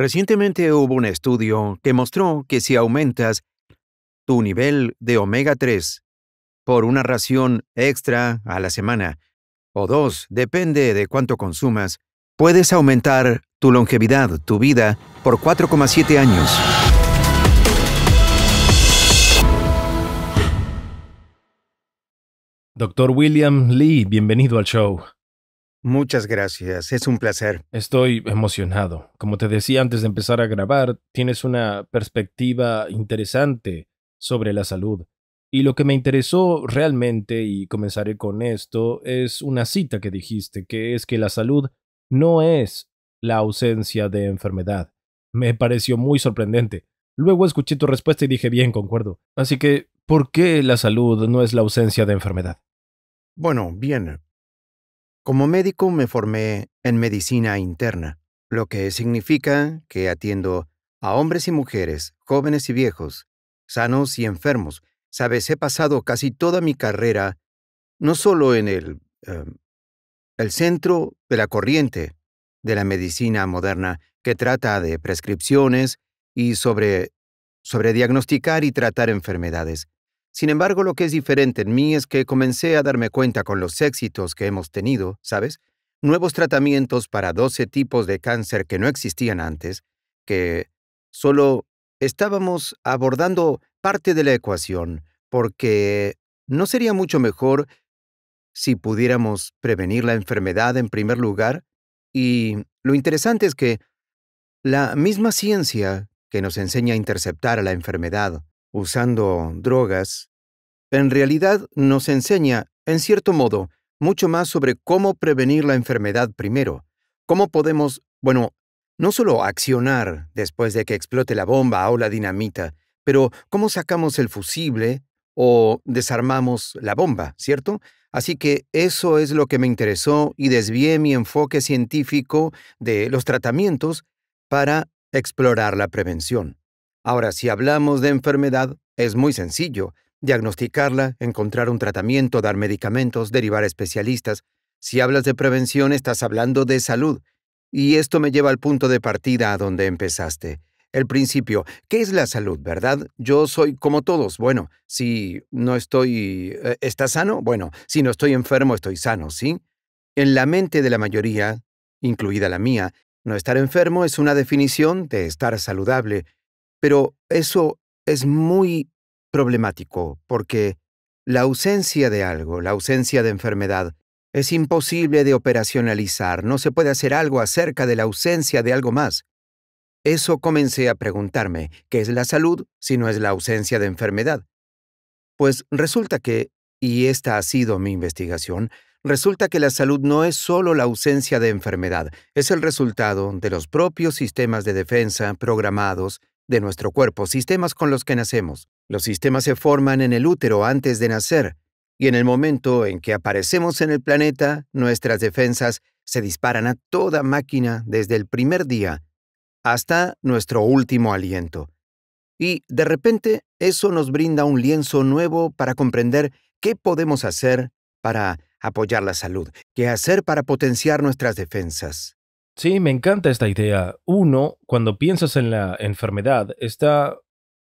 Recientemente hubo un estudio que mostró que si aumentas tu nivel de omega 3 por una ración extra a la semana, o dos, depende de cuánto consumas, puedes aumentar tu longevidad, tu vida, por 4,7 años. Doctor William Lee, bienvenido al show. Muchas gracias, es un placer. Estoy emocionado. Como te decía antes de empezar a grabar, tienes una perspectiva interesante sobre la salud. Y lo que me interesó realmente, y comenzaré con esto, es una cita que dijiste, que es que la salud no es la ausencia de enfermedad. Me pareció muy sorprendente. Luego escuché tu respuesta y dije, bien, concuerdo. Así que, ¿por qué la salud no es la ausencia de enfermedad? Bueno, bien, como médico me formé en medicina interna, lo que significa que atiendo a hombres y mujeres, jóvenes y viejos, sanos y enfermos. Sabes, he pasado casi toda mi carrera no solo en el, eh, el centro de la corriente de la medicina moderna que trata de prescripciones y sobre, sobre diagnosticar y tratar enfermedades, sin embargo, lo que es diferente en mí es que comencé a darme cuenta con los éxitos que hemos tenido, ¿sabes? Nuevos tratamientos para 12 tipos de cáncer que no existían antes, que solo estábamos abordando parte de la ecuación, porque ¿no sería mucho mejor si pudiéramos prevenir la enfermedad en primer lugar? Y lo interesante es que la misma ciencia que nos enseña a interceptar a la enfermedad usando drogas, en realidad nos enseña, en cierto modo, mucho más sobre cómo prevenir la enfermedad primero, cómo podemos, bueno, no solo accionar después de que explote la bomba o la dinamita, pero cómo sacamos el fusible o desarmamos la bomba, ¿cierto? Así que eso es lo que me interesó y desvié mi enfoque científico de los tratamientos para explorar la prevención. Ahora, si hablamos de enfermedad, es muy sencillo. Diagnosticarla, encontrar un tratamiento, dar medicamentos, derivar especialistas. Si hablas de prevención, estás hablando de salud. Y esto me lleva al punto de partida a donde empezaste. El principio, ¿qué es la salud, verdad? Yo soy como todos. Bueno, si no estoy... Eh, ¿Está sano? Bueno, si no estoy enfermo, estoy sano, ¿sí? En la mente de la mayoría, incluida la mía, no estar enfermo es una definición de estar saludable, pero eso es muy problemático porque la ausencia de algo, la ausencia de enfermedad, es imposible de operacionalizar, no se puede hacer algo acerca de la ausencia de algo más. Eso comencé a preguntarme, ¿qué es la salud si no es la ausencia de enfermedad? Pues resulta que, y esta ha sido mi investigación, resulta que la salud no es solo la ausencia de enfermedad, es el resultado de los propios sistemas de defensa programados de nuestro cuerpo, sistemas con los que nacemos. Los sistemas se forman en el útero antes de nacer, y en el momento en que aparecemos en el planeta, nuestras defensas se disparan a toda máquina desde el primer día hasta nuestro último aliento. Y de repente eso nos brinda un lienzo nuevo para comprender qué podemos hacer para apoyar la salud, qué hacer para potenciar nuestras defensas. Sí, me encanta esta idea. Uno, cuando piensas en la enfermedad, está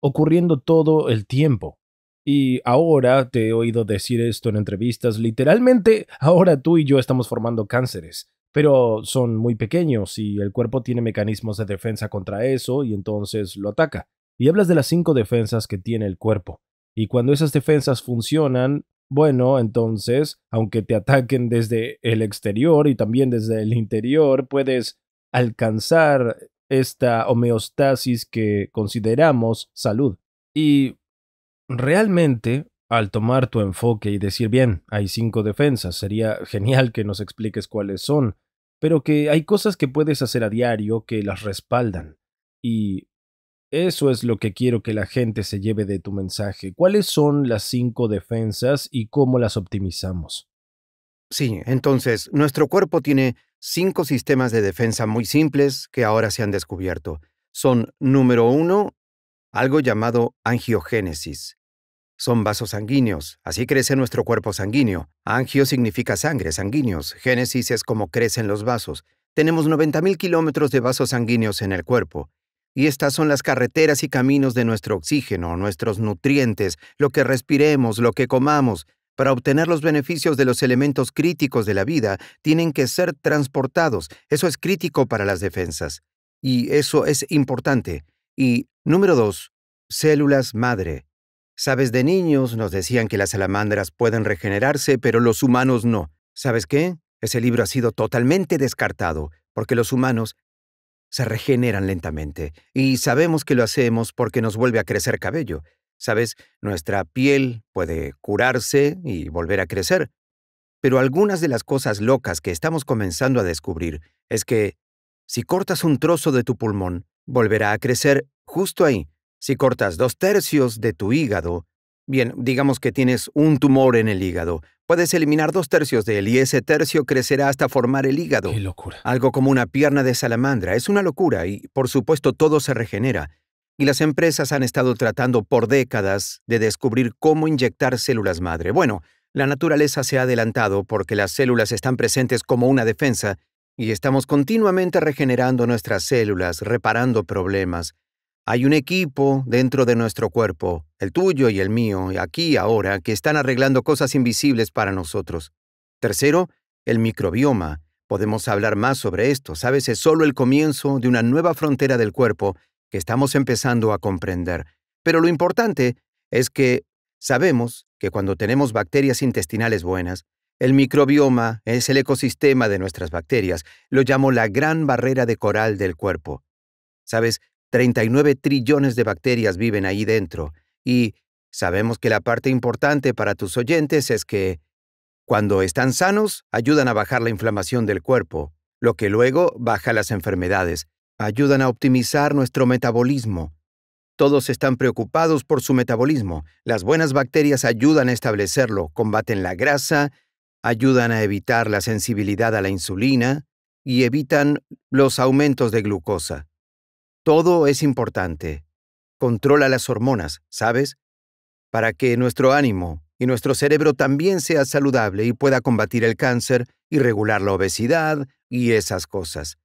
ocurriendo todo el tiempo. Y ahora te he oído decir esto en entrevistas, literalmente ahora tú y yo estamos formando cánceres, pero son muy pequeños y el cuerpo tiene mecanismos de defensa contra eso y entonces lo ataca. Y hablas de las cinco defensas que tiene el cuerpo. Y cuando esas defensas funcionan, bueno, entonces, aunque te ataquen desde el exterior y también desde el interior, puedes alcanzar esta homeostasis que consideramos salud. Y realmente, al tomar tu enfoque y decir, bien, hay cinco defensas, sería genial que nos expliques cuáles son, pero que hay cosas que puedes hacer a diario que las respaldan. Y eso es lo que quiero que la gente se lleve de tu mensaje. ¿Cuáles son las cinco defensas y cómo las optimizamos? Sí, entonces, nuestro cuerpo tiene cinco sistemas de defensa muy simples que ahora se han descubierto. Son, número uno, algo llamado angiogénesis. Son vasos sanguíneos, así crece nuestro cuerpo sanguíneo. Angio significa sangre, sanguíneos. Génesis es como crecen los vasos. Tenemos 90.000 kilómetros de vasos sanguíneos en el cuerpo. Y estas son las carreteras y caminos de nuestro oxígeno, nuestros nutrientes, lo que respiremos, lo que comamos. Para obtener los beneficios de los elementos críticos de la vida, tienen que ser transportados. Eso es crítico para las defensas. Y eso es importante. Y número dos, células madre. Sabes, de niños nos decían que las salamandras pueden regenerarse, pero los humanos no. ¿Sabes qué? Ese libro ha sido totalmente descartado, porque los humanos se regeneran lentamente, y sabemos que lo hacemos porque nos vuelve a crecer cabello. Sabes, nuestra piel puede curarse y volver a crecer. Pero algunas de las cosas locas que estamos comenzando a descubrir es que si cortas un trozo de tu pulmón, volverá a crecer justo ahí. Si cortas dos tercios de tu hígado, bien, digamos que tienes un tumor en el hígado, Puedes eliminar dos tercios de él y ese tercio crecerá hasta formar el hígado. Qué locura. Algo como una pierna de salamandra. Es una locura y, por supuesto, todo se regenera. Y las empresas han estado tratando por décadas de descubrir cómo inyectar células madre. Bueno, la naturaleza se ha adelantado porque las células están presentes como una defensa y estamos continuamente regenerando nuestras células, reparando problemas, hay un equipo dentro de nuestro cuerpo, el tuyo y el mío, aquí ahora, que están arreglando cosas invisibles para nosotros. Tercero, el microbioma. Podemos hablar más sobre esto. Sabes, es solo el comienzo de una nueva frontera del cuerpo que estamos empezando a comprender. Pero lo importante es que sabemos que cuando tenemos bacterias intestinales buenas, el microbioma es el ecosistema de nuestras bacterias. Lo llamo la gran barrera de coral del cuerpo. Sabes, 39 trillones de bacterias viven ahí dentro y sabemos que la parte importante para tus oyentes es que, cuando están sanos, ayudan a bajar la inflamación del cuerpo, lo que luego baja las enfermedades, ayudan a optimizar nuestro metabolismo. Todos están preocupados por su metabolismo. Las buenas bacterias ayudan a establecerlo, combaten la grasa, ayudan a evitar la sensibilidad a la insulina y evitan los aumentos de glucosa. Todo es importante. Controla las hormonas, ¿sabes? Para que nuestro ánimo y nuestro cerebro también sea saludable y pueda combatir el cáncer y regular la obesidad y esas cosas.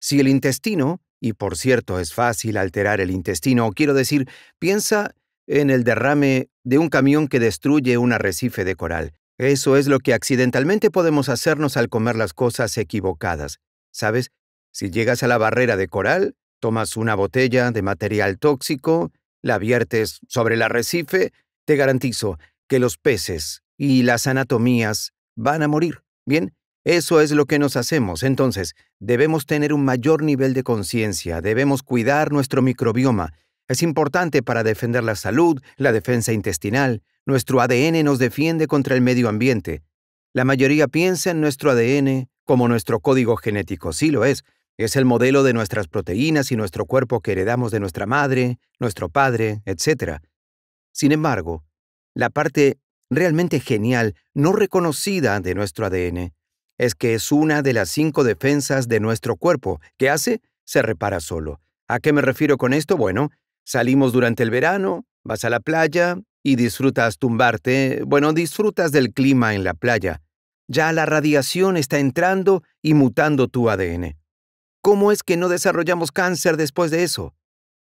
Si el intestino, y por cierto es fácil alterar el intestino, quiero decir, piensa en el derrame de un camión que destruye un arrecife de coral. Eso es lo que accidentalmente podemos hacernos al comer las cosas equivocadas. ¿Sabes? Si llegas a la barrera de coral, Tomas una botella de material tóxico, la viertes sobre el arrecife, te garantizo que los peces y las anatomías van a morir. Bien, eso es lo que nos hacemos. Entonces, debemos tener un mayor nivel de conciencia, debemos cuidar nuestro microbioma. Es importante para defender la salud, la defensa intestinal. Nuestro ADN nos defiende contra el medio ambiente. La mayoría piensa en nuestro ADN como nuestro código genético, sí lo es, es el modelo de nuestras proteínas y nuestro cuerpo que heredamos de nuestra madre, nuestro padre, etc. Sin embargo, la parte realmente genial, no reconocida de nuestro ADN, es que es una de las cinco defensas de nuestro cuerpo, que hace, se repara solo. ¿A qué me refiero con esto? Bueno, salimos durante el verano, vas a la playa y disfrutas tumbarte, bueno, disfrutas del clima en la playa. Ya la radiación está entrando y mutando tu ADN. ¿Cómo es que no desarrollamos cáncer después de eso?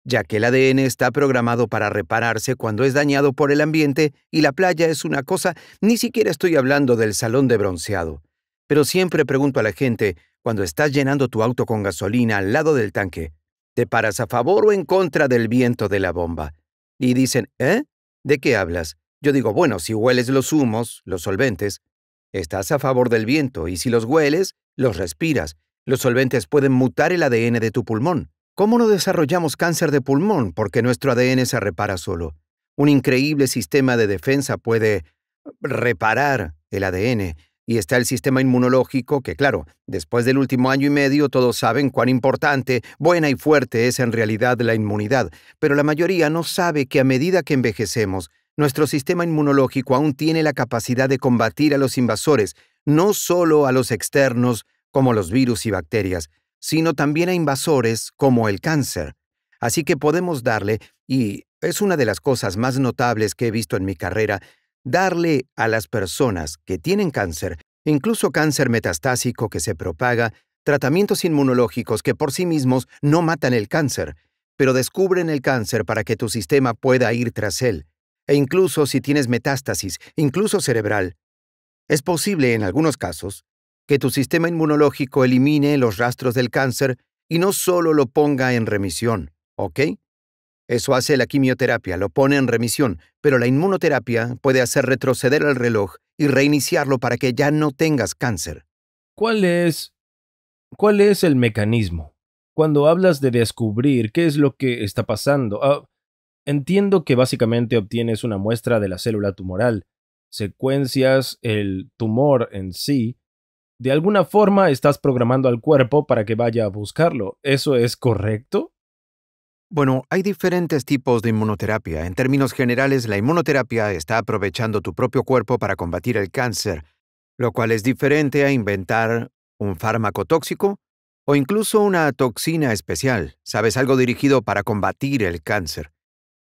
Ya que el ADN está programado para repararse cuando es dañado por el ambiente y la playa es una cosa, ni siquiera estoy hablando del salón de bronceado. Pero siempre pregunto a la gente, cuando estás llenando tu auto con gasolina al lado del tanque, ¿te paras a favor o en contra del viento de la bomba? Y dicen, ¿eh? ¿De qué hablas? Yo digo, bueno, si hueles los humos, los solventes, estás a favor del viento, y si los hueles, los respiras, los solventes pueden mutar el ADN de tu pulmón. ¿Cómo no desarrollamos cáncer de pulmón? Porque nuestro ADN se repara solo. Un increíble sistema de defensa puede reparar el ADN. Y está el sistema inmunológico, que claro, después del último año y medio todos saben cuán importante, buena y fuerte es en realidad la inmunidad, pero la mayoría no sabe que a medida que envejecemos, nuestro sistema inmunológico aún tiene la capacidad de combatir a los invasores, no solo a los externos, como los virus y bacterias, sino también a invasores como el cáncer. Así que podemos darle, y es una de las cosas más notables que he visto en mi carrera, darle a las personas que tienen cáncer, incluso cáncer metastásico que se propaga, tratamientos inmunológicos que por sí mismos no matan el cáncer, pero descubren el cáncer para que tu sistema pueda ir tras él, e incluso si tienes metástasis, incluso cerebral. Es posible en algunos casos que tu sistema inmunológico elimine los rastros del cáncer y no solo lo ponga en remisión, ¿ok? Eso hace la quimioterapia, lo pone en remisión, pero la inmunoterapia puede hacer retroceder el reloj y reiniciarlo para que ya no tengas cáncer. ¿Cuál es cuál es el mecanismo? Cuando hablas de descubrir qué es lo que está pasando, ah, entiendo que básicamente obtienes una muestra de la célula tumoral, secuencias el tumor en sí de alguna forma estás programando al cuerpo para que vaya a buscarlo. ¿Eso es correcto? Bueno, hay diferentes tipos de inmunoterapia. En términos generales, la inmunoterapia está aprovechando tu propio cuerpo para combatir el cáncer, lo cual es diferente a inventar un fármaco tóxico o incluso una toxina especial, sabes, algo dirigido para combatir el cáncer.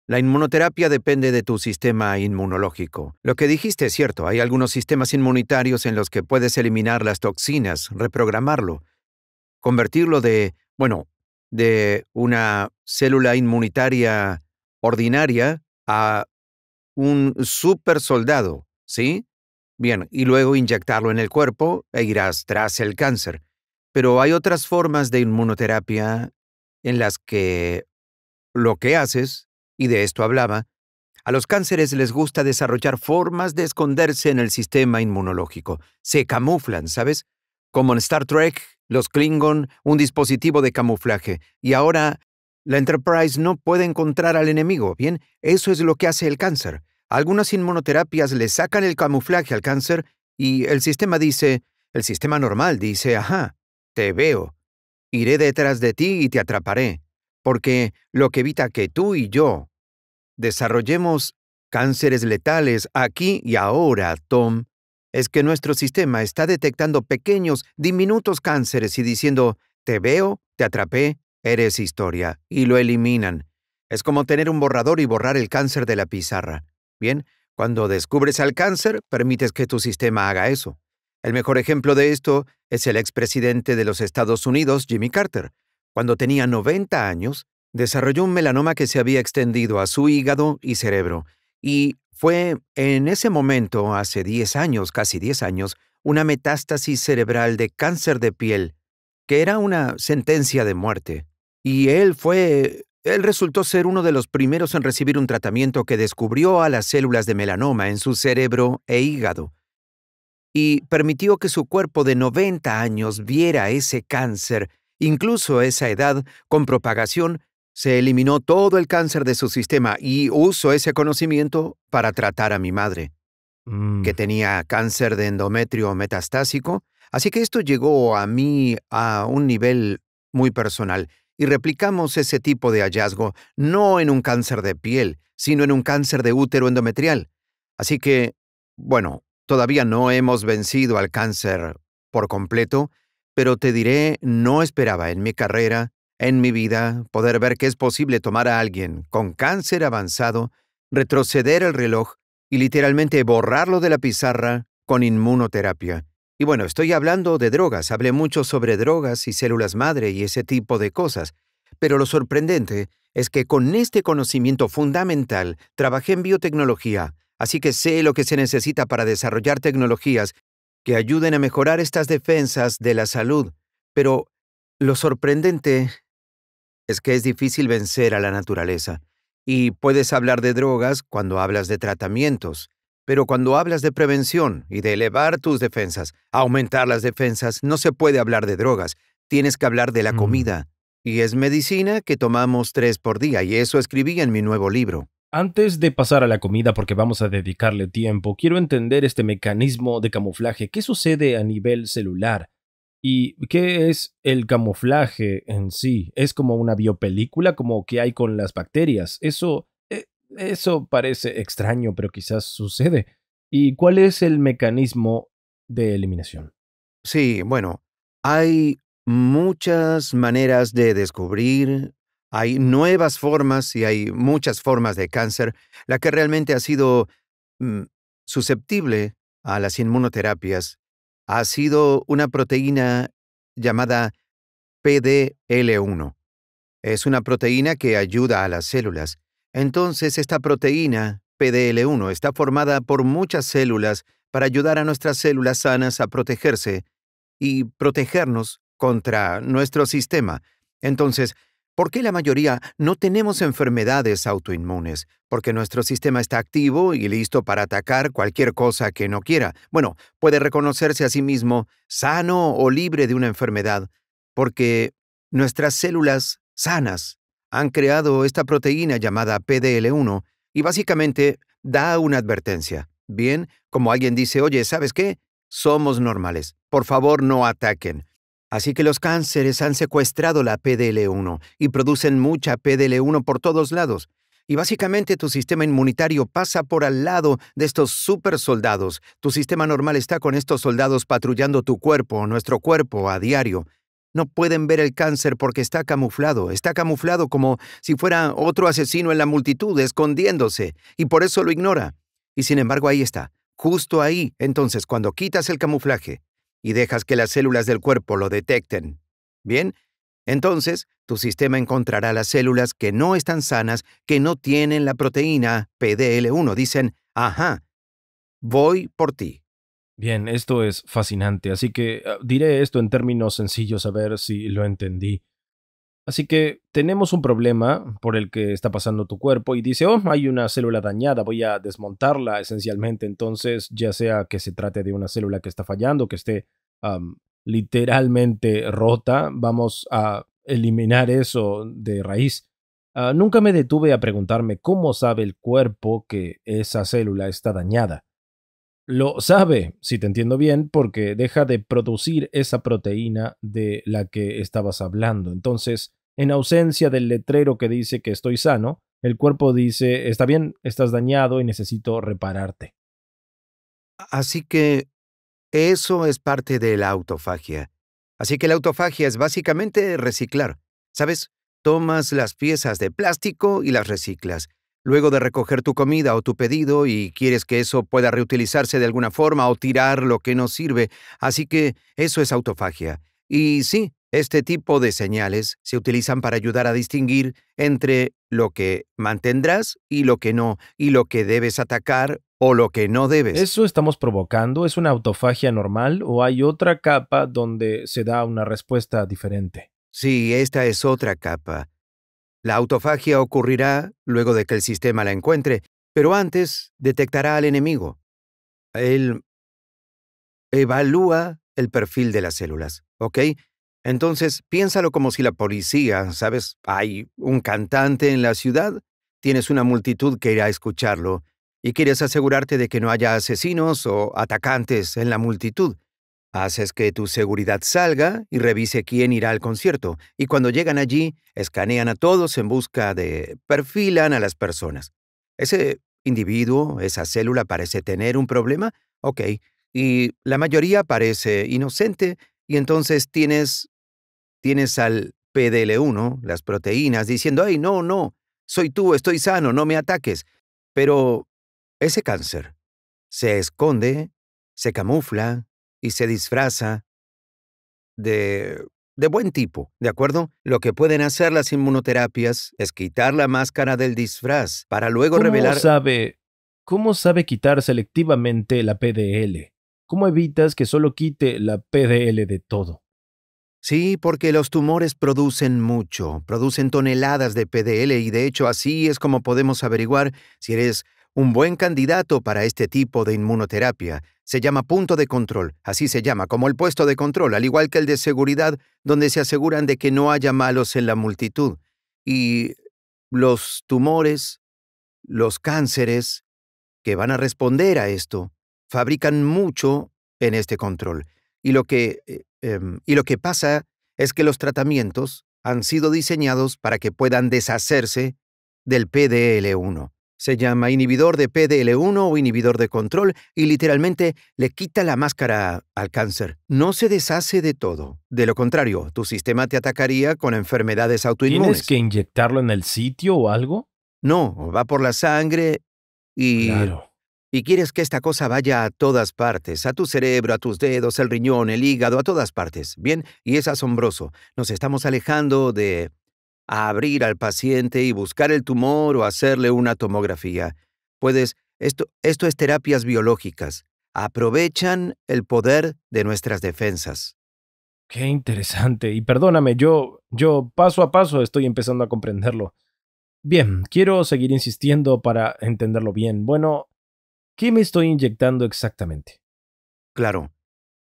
La inmunoterapia depende de tu sistema inmunológico. Lo que dijiste es cierto, hay algunos sistemas inmunitarios en los que puedes eliminar las toxinas, reprogramarlo, convertirlo de, bueno, de una célula inmunitaria ordinaria a un super soldado, ¿sí? Bien, y luego inyectarlo en el cuerpo e irás tras el cáncer. Pero hay otras formas de inmunoterapia en las que lo que haces y de esto hablaba, a los cánceres les gusta desarrollar formas de esconderse en el sistema inmunológico. Se camuflan, ¿sabes? Como en Star Trek, los Klingon, un dispositivo de camuflaje. Y ahora la Enterprise no puede encontrar al enemigo. Bien, eso es lo que hace el cáncer. Algunas inmunoterapias le sacan el camuflaje al cáncer y el sistema dice, el sistema normal dice, ajá, te veo. Iré detrás de ti y te atraparé. Porque lo que evita que tú y yo desarrollemos cánceres letales aquí y ahora, Tom, es que nuestro sistema está detectando pequeños, diminutos cánceres y diciendo, te veo, te atrapé, eres historia, y lo eliminan. Es como tener un borrador y borrar el cáncer de la pizarra. Bien, cuando descubres al cáncer, permites que tu sistema haga eso. El mejor ejemplo de esto es el expresidente de los Estados Unidos, Jimmy Carter. Cuando tenía 90 años, Desarrolló un melanoma que se había extendido a su hígado y cerebro, y fue en ese momento, hace 10 años, casi 10 años, una metástasis cerebral de cáncer de piel, que era una sentencia de muerte. Y él fue... Él resultó ser uno de los primeros en recibir un tratamiento que descubrió a las células de melanoma en su cerebro e hígado, y permitió que su cuerpo de 90 años viera ese cáncer, incluso esa edad, con propagación se eliminó todo el cáncer de su sistema y uso ese conocimiento para tratar a mi madre, que mm. tenía cáncer de endometrio metastásico, así que esto llegó a mí a un nivel muy personal y replicamos ese tipo de hallazgo no en un cáncer de piel, sino en un cáncer de útero endometrial. Así que, bueno, todavía no hemos vencido al cáncer por completo, pero te diré, no esperaba en mi carrera en mi vida poder ver que es posible tomar a alguien con cáncer avanzado, retroceder el reloj y literalmente borrarlo de la pizarra con inmunoterapia. Y bueno, estoy hablando de drogas, hablé mucho sobre drogas y células madre y ese tipo de cosas, pero lo sorprendente es que con este conocimiento fundamental trabajé en biotecnología, así que sé lo que se necesita para desarrollar tecnologías que ayuden a mejorar estas defensas de la salud, pero lo sorprendente es que es difícil vencer a la naturaleza, y puedes hablar de drogas cuando hablas de tratamientos, pero cuando hablas de prevención y de elevar tus defensas, aumentar las defensas, no se puede hablar de drogas, tienes que hablar de la mm. comida. Y es medicina que tomamos tres por día, y eso escribí en mi nuevo libro. Antes de pasar a la comida, porque vamos a dedicarle tiempo, quiero entender este mecanismo de camuflaje. ¿Qué sucede a nivel celular? ¿Y qué es el camuflaje en sí? ¿Es como una biopelícula, como que hay con las bacterias? Eso, eh, eso parece extraño, pero quizás sucede. ¿Y cuál es el mecanismo de eliminación? Sí, bueno, hay muchas maneras de descubrir, hay nuevas formas y hay muchas formas de cáncer. La que realmente ha sido mm, susceptible a las inmunoterapias ha sido una proteína llamada PDL1. Es una proteína que ayuda a las células. Entonces, esta proteína, PDL1, está formada por muchas células para ayudar a nuestras células sanas a protegerse y protegernos contra nuestro sistema. Entonces, ¿Por qué la mayoría no tenemos enfermedades autoinmunes? Porque nuestro sistema está activo y listo para atacar cualquier cosa que no quiera. Bueno, puede reconocerse a sí mismo sano o libre de una enfermedad, porque nuestras células sanas han creado esta proteína llamada PDL1 y básicamente da una advertencia. Bien, como alguien dice, oye, ¿sabes qué? Somos normales. Por favor, no ataquen. Así que los cánceres han secuestrado la PDL1 y producen mucha PDL1 por todos lados. Y básicamente tu sistema inmunitario pasa por al lado de estos supersoldados. Tu sistema normal está con estos soldados patrullando tu cuerpo, nuestro cuerpo, a diario. No pueden ver el cáncer porque está camuflado, está camuflado como si fuera otro asesino en la multitud, escondiéndose, y por eso lo ignora. Y sin embargo ahí está, justo ahí, entonces, cuando quitas el camuflaje, y dejas que las células del cuerpo lo detecten. Bien, entonces tu sistema encontrará las células que no están sanas, que no tienen la proteína PDL1. Dicen, ajá, voy por ti. Bien, esto es fascinante, así que ah, diré esto en términos sencillos a ver si lo entendí. Así que tenemos un problema por el que está pasando tu cuerpo y dice, oh, hay una célula dañada, voy a desmontarla esencialmente. Entonces, ya sea que se trate de una célula que está fallando, que esté literalmente rota, vamos a eliminar eso de raíz. Ah, nunca me detuve a preguntarme cómo sabe el cuerpo que esa célula está dañada lo sabe, si te entiendo bien, porque deja de producir esa proteína de la que estabas hablando. Entonces, en ausencia del letrero que dice que estoy sano, el cuerpo dice, está bien, estás dañado y necesito repararte. Así que eso es parte de la autofagia. Así que la autofagia es básicamente reciclar. ¿Sabes? Tomas las piezas de plástico y las reciclas luego de recoger tu comida o tu pedido y quieres que eso pueda reutilizarse de alguna forma o tirar lo que no sirve, así que eso es autofagia. Y sí, este tipo de señales se utilizan para ayudar a distinguir entre lo que mantendrás y lo que no, y lo que debes atacar o lo que no debes. ¿Eso estamos provocando? ¿Es una autofagia normal o hay otra capa donde se da una respuesta diferente? Sí, esta es otra capa. La autofagia ocurrirá luego de que el sistema la encuentre, pero antes detectará al enemigo. Él evalúa el perfil de las células, ¿ok? Entonces, piénsalo como si la policía, ¿sabes? Hay un cantante en la ciudad, tienes una multitud que irá a escucharlo, y quieres asegurarte de que no haya asesinos o atacantes en la multitud. Haces que tu seguridad salga y revise quién irá al concierto, y cuando llegan allí, escanean a todos en busca de... perfilan a las personas. Ese individuo, esa célula parece tener un problema, ok, y la mayoría parece inocente, y entonces tienes... tienes al PDL1, las proteínas, diciendo, ay, no, no, soy tú, estoy sano, no me ataques. Pero ese cáncer se esconde, se camufla, y se disfraza de, de buen tipo, ¿de acuerdo? Lo que pueden hacer las inmunoterapias es quitar la máscara del disfraz para luego revelar... Sabe, ¿Cómo sabe quitar selectivamente la PDL? ¿Cómo evitas que solo quite la PDL de todo? Sí, porque los tumores producen mucho, producen toneladas de PDL y de hecho así es como podemos averiguar si eres un buen candidato para este tipo de inmunoterapia se llama punto de control, así se llama, como el puesto de control, al igual que el de seguridad, donde se aseguran de que no haya malos en la multitud. Y los tumores, los cánceres que van a responder a esto, fabrican mucho en este control. Y lo que, eh, em, y lo que pasa es que los tratamientos han sido diseñados para que puedan deshacerse del PDL1. Se llama inhibidor de PDL1 o inhibidor de control y literalmente le quita la máscara al cáncer. No se deshace de todo. De lo contrario, tu sistema te atacaría con enfermedades autoinmunes. ¿Tienes que inyectarlo en el sitio o algo? No, va por la sangre y... Y quieres que esta cosa vaya a todas partes, a tu cerebro, a tus dedos, el riñón, el hígado, a todas partes. Bien, y es asombroso. Nos estamos alejando de a abrir al paciente y buscar el tumor o hacerle una tomografía. Puedes, esto, esto es terapias biológicas. Aprovechan el poder de nuestras defensas. Qué interesante. Y perdóname, yo, yo paso a paso estoy empezando a comprenderlo. Bien, quiero seguir insistiendo para entenderlo bien. Bueno, ¿qué me estoy inyectando exactamente? Claro.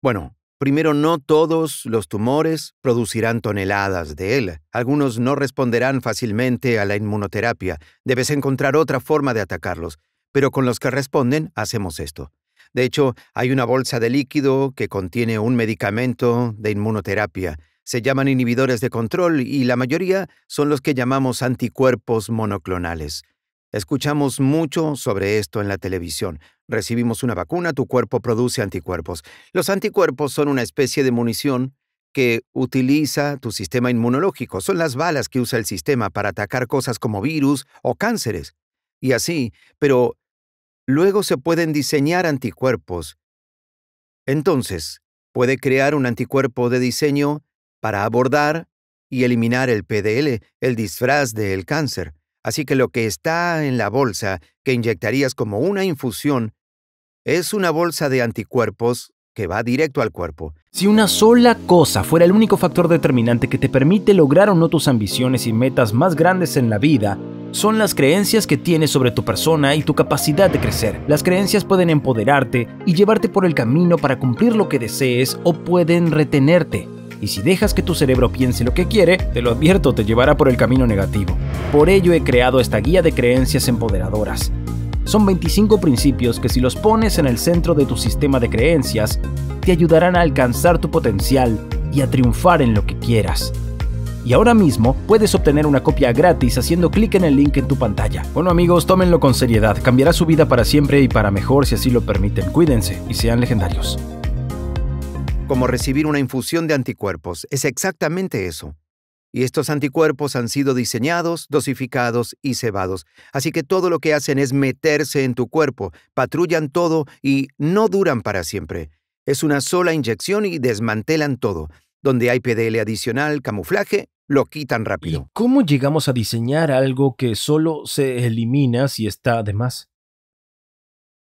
Bueno, Primero, no todos los tumores producirán toneladas de él. Algunos no responderán fácilmente a la inmunoterapia. Debes encontrar otra forma de atacarlos. Pero con los que responden, hacemos esto. De hecho, hay una bolsa de líquido que contiene un medicamento de inmunoterapia. Se llaman inhibidores de control y la mayoría son los que llamamos anticuerpos monoclonales. Escuchamos mucho sobre esto en la televisión. Recibimos una vacuna, tu cuerpo produce anticuerpos. Los anticuerpos son una especie de munición que utiliza tu sistema inmunológico. Son las balas que usa el sistema para atacar cosas como virus o cánceres. Y así, pero luego se pueden diseñar anticuerpos. Entonces, puede crear un anticuerpo de diseño para abordar y eliminar el PDL, el disfraz del cáncer. Así que lo que está en la bolsa, que inyectarías como una infusión, es una bolsa de anticuerpos que va directo al cuerpo. Si una sola cosa fuera el único factor determinante que te permite lograr o no tus ambiciones y metas más grandes en la vida, son las creencias que tienes sobre tu persona y tu capacidad de crecer. Las creencias pueden empoderarte y llevarte por el camino para cumplir lo que desees o pueden retenerte y si dejas que tu cerebro piense lo que quiere, te lo advierto, te llevará por el camino negativo. Por ello he creado esta guía de creencias empoderadoras. Son 25 principios que si los pones en el centro de tu sistema de creencias, te ayudarán a alcanzar tu potencial y a triunfar en lo que quieras. Y ahora mismo puedes obtener una copia gratis haciendo clic en el link en tu pantalla. Bueno amigos, tómenlo con seriedad, cambiará su vida para siempre y para mejor si así lo permiten. Cuídense y sean legendarios como recibir una infusión de anticuerpos. Es exactamente eso. Y estos anticuerpos han sido diseñados, dosificados y cebados. Así que todo lo que hacen es meterse en tu cuerpo, patrullan todo y no duran para siempre. Es una sola inyección y desmantelan todo. Donde hay PDL adicional, camuflaje, lo quitan rápido. ¿Y ¿Cómo llegamos a diseñar algo que solo se elimina si está de más?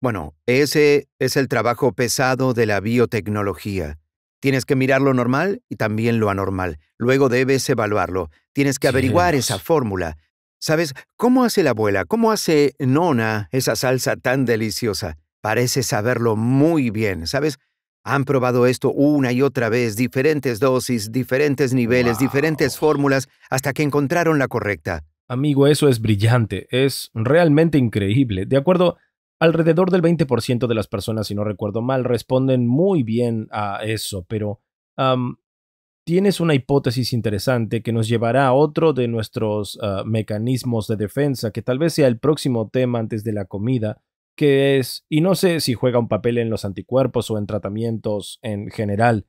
Bueno, ese es el trabajo pesado de la biotecnología. Tienes que mirar lo normal y también lo anormal. Luego debes evaluarlo. Tienes que averiguar esa fórmula. ¿Sabes cómo hace la abuela? ¿Cómo hace Nona esa salsa tan deliciosa? Parece saberlo muy bien, ¿sabes? Han probado esto una y otra vez, diferentes dosis, diferentes niveles, diferentes fórmulas, hasta que encontraron la correcta. Amigo, eso es brillante, es realmente increíble. De acuerdo, Alrededor del 20% de las personas, si no recuerdo mal, responden muy bien a eso, pero tienes una hipótesis interesante que nos llevará a otro de nuestros ah, mecanismos de defensa, que tal vez sea el próximo tema antes de la comida, que es, y no sé si juega un papel en los anticuerpos o en tratamientos en general,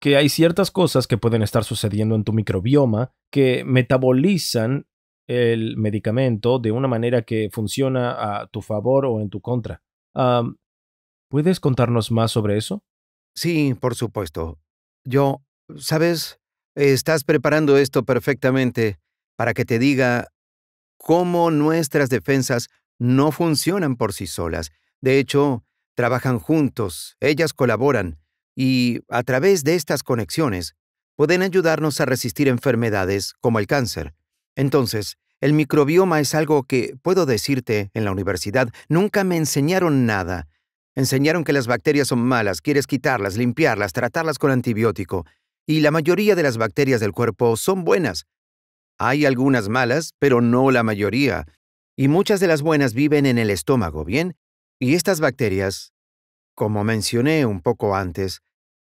que hay ciertas cosas que pueden estar sucediendo en tu microbioma que metabolizan el medicamento de una manera que funciona a tu favor o en tu contra. ¿Puedes contarnos más sobre eso? Sí, por supuesto. Yo, sabes, estás preparando esto perfectamente para que te diga cómo nuestras defensas no funcionan por sí solas. De hecho, trabajan juntos, ellas colaboran y a través de estas conexiones pueden ayudarnos a resistir enfermedades como el cáncer, entonces, el microbioma es algo que, puedo decirte, en la universidad nunca me enseñaron nada. Enseñaron que las bacterias son malas, quieres quitarlas, limpiarlas, tratarlas con antibiótico. Y la mayoría de las bacterias del cuerpo son buenas. Hay algunas malas, pero no la mayoría. Y muchas de las buenas viven en el estómago, ¿bien? Y estas bacterias, como mencioné un poco antes,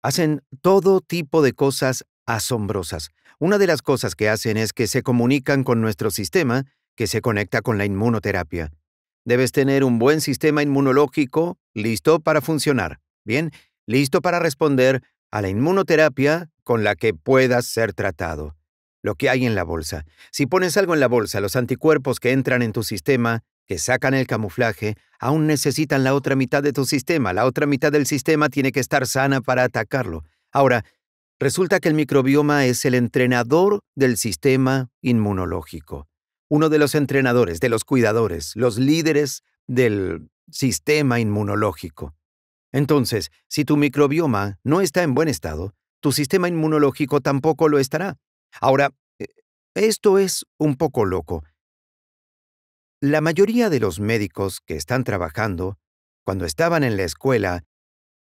hacen todo tipo de cosas asombrosas. Una de las cosas que hacen es que se comunican con nuestro sistema, que se conecta con la inmunoterapia. Debes tener un buen sistema inmunológico listo para funcionar, ¿bien? Listo para responder a la inmunoterapia con la que puedas ser tratado. Lo que hay en la bolsa. Si pones algo en la bolsa, los anticuerpos que entran en tu sistema, que sacan el camuflaje, aún necesitan la otra mitad de tu sistema. La otra mitad del sistema tiene que estar sana para atacarlo. Ahora, Resulta que el microbioma es el entrenador del sistema inmunológico, uno de los entrenadores, de los cuidadores, los líderes del sistema inmunológico. Entonces, si tu microbioma no está en buen estado, tu sistema inmunológico tampoco lo estará. Ahora, e, esto es un poco loco. La mayoría de los médicos que están trabajando, cuando estaban en la escuela,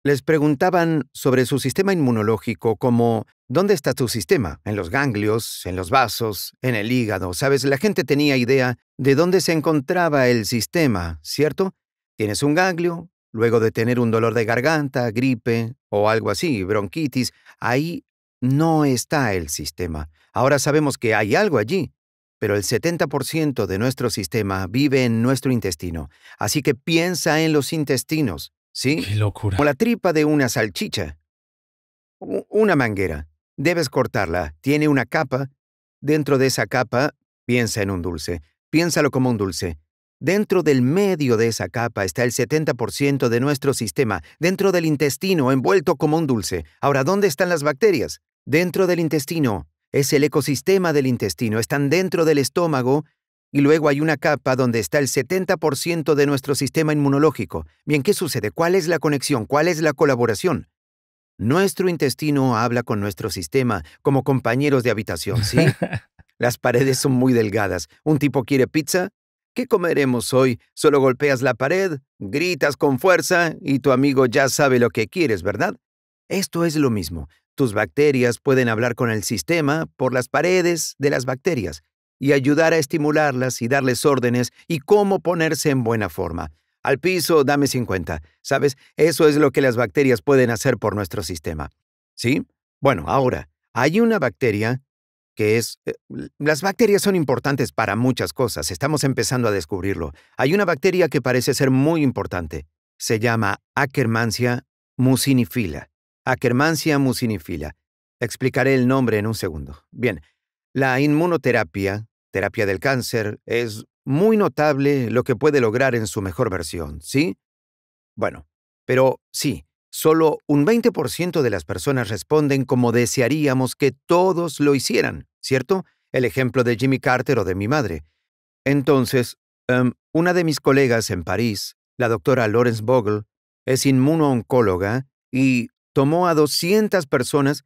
les preguntaban sobre su sistema inmunológico, como ¿dónde está tu sistema? ¿En los ganglios? ¿En los vasos? ¿En el hígado? ¿Sabes? La gente tenía idea de dónde se encontraba el sistema, ¿cierto? Tienes un ganglio, luego de tener un dolor de garganta, gripe o algo así, bronquitis, ahí no está el sistema. Ahora sabemos que hay algo allí, pero el 70% de nuestro sistema vive en nuestro intestino, así que piensa en los intestinos. ¿sí? Qué locura. O la tripa de una salchicha. Una manguera. Debes cortarla. Tiene una capa. Dentro de esa capa, piensa en un dulce. Piénsalo como un dulce. Dentro del medio de esa capa está el 70% de nuestro sistema, dentro del intestino, envuelto como un dulce. Ahora, ¿dónde están las bacterias? Dentro del intestino. Es el ecosistema del intestino. Están dentro del estómago y luego hay una capa donde está el 70% de nuestro sistema inmunológico. Bien, ¿qué sucede? ¿Cuál es la conexión? ¿Cuál es la colaboración? Nuestro intestino habla con nuestro sistema como compañeros de habitación, ¿sí? Las paredes son muy delgadas. ¿Un tipo quiere pizza? ¿Qué comeremos hoy? Solo golpeas la pared, gritas con fuerza y tu amigo ya sabe lo que quieres, ¿verdad? Esto es lo mismo. Tus bacterias pueden hablar con el sistema por las paredes de las bacterias y ayudar a estimularlas y darles órdenes y cómo ponerse en buena forma. Al piso, dame 50. ¿Sabes? Eso es lo que las bacterias pueden hacer por nuestro sistema. ¿Sí? Bueno, ahora, hay una bacteria que es... Eh, las bacterias son importantes para muchas cosas. Estamos empezando a descubrirlo. Hay una bacteria que parece ser muy importante. Se llama Ackermansia mucinifila. Ackermansia mucinifila. Explicaré el nombre en un segundo. Bien, la inmunoterapia terapia del cáncer, es muy notable lo que puede lograr en su mejor versión, ¿sí? Bueno, pero sí, solo un 20% de las personas responden como desearíamos que todos lo hicieran, ¿cierto? El ejemplo de Jimmy Carter o de mi madre. Entonces, em, una de mis colegas en París, la doctora Lawrence Bogle, es inmunooncóloga y tomó a 200 personas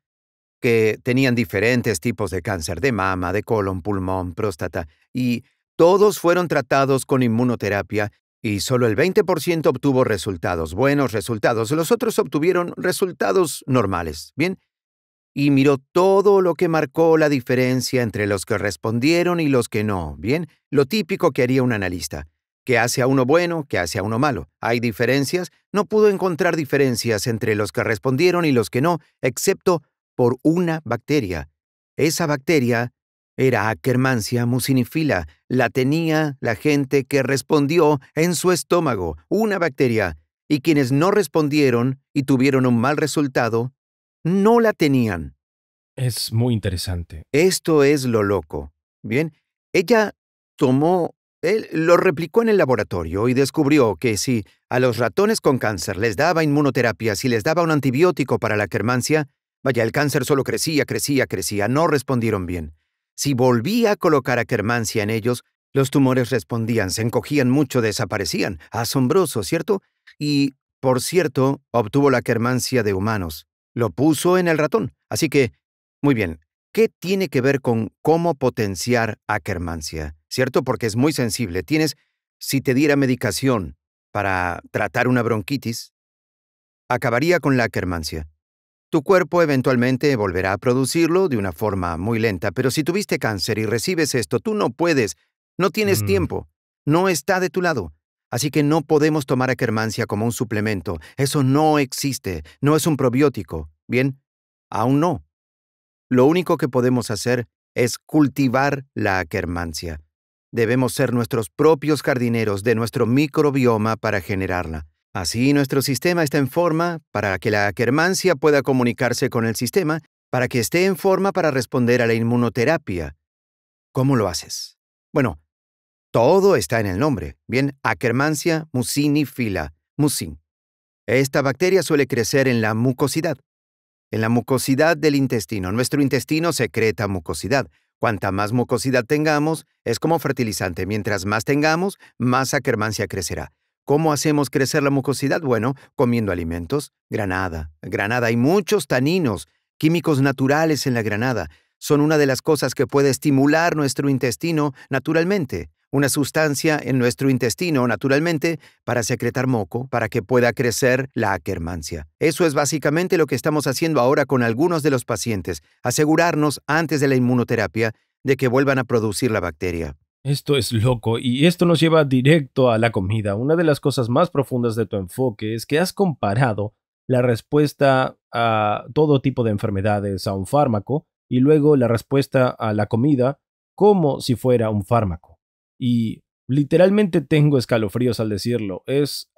que tenían diferentes tipos de cáncer de mama, de colon, pulmón, próstata, y todos fueron tratados con inmunoterapia y solo el 20% obtuvo resultados, buenos resultados, los otros obtuvieron resultados normales, ¿bien? Y miró todo lo que marcó la diferencia entre los que respondieron y los que no, ¿bien? Lo típico que haría un analista. que hace a uno bueno? que hace a uno malo? ¿Hay diferencias? No pudo encontrar diferencias entre los que respondieron y los que no, excepto por una bacteria. Esa bacteria era Akkermansia mucinifila. La tenía la gente que respondió en su estómago, una bacteria, y quienes no respondieron y tuvieron un mal resultado, no la tenían. Es muy interesante. Esto es lo loco. Bien, ella tomó, él lo replicó en el laboratorio y descubrió que si a los ratones con cáncer les daba inmunoterapia, si les daba un antibiótico para la quermancia, Vaya, el cáncer solo crecía, crecía, crecía. No respondieron bien. Si volvía a colocar a Kermancia en ellos, los tumores respondían, se encogían mucho, desaparecían. Asombroso, ¿cierto? Y, por cierto, obtuvo la Kermancia de humanos. Lo puso en el ratón. Así que, muy bien, ¿qué tiene que ver con cómo potenciar a ¿Cierto? Porque es muy sensible. Tienes, si te diera medicación para tratar una bronquitis, acabaría con la Kermancia. Tu cuerpo eventualmente volverá a producirlo de una forma muy lenta, pero si tuviste cáncer y recibes esto, tú no puedes, no tienes mm. tiempo, no está de tu lado. Así que no podemos tomar a como un suplemento. Eso no existe, no es un probiótico. Bien, aún no. Lo único que podemos hacer es cultivar la Kermancia. Debemos ser nuestros propios jardineros de nuestro microbioma para generarla. Así nuestro sistema está en forma para que la acermancia pueda comunicarse con el sistema, para que esté en forma para responder a la inmunoterapia. ¿Cómo lo haces? Bueno, todo está en el nombre. Bien, acermancia mucinifila, mucin. Esta bacteria suele crecer en la mucosidad, en la mucosidad del intestino. Nuestro intestino secreta mucosidad. Cuanta más mucosidad tengamos, es como fertilizante. Mientras más tengamos, más acermancia crecerá. ¿Cómo hacemos crecer la mucosidad? Bueno, comiendo alimentos, granada, granada. Hay muchos taninos, químicos naturales en la granada. Son una de las cosas que puede estimular nuestro intestino naturalmente. Una sustancia en nuestro intestino naturalmente para secretar moco, para que pueda crecer la aquermancia. Eso es básicamente lo que estamos haciendo ahora con algunos de los pacientes, asegurarnos antes de la inmunoterapia de que vuelvan a producir la bacteria. Esto es loco y esto nos lleva directo a la comida. Una de las cosas más profundas de tu enfoque es que has comparado la respuesta a todo tipo de enfermedades a un fármaco y luego la respuesta a la comida como si fuera un fármaco. Y literalmente tengo escalofríos al decirlo. Es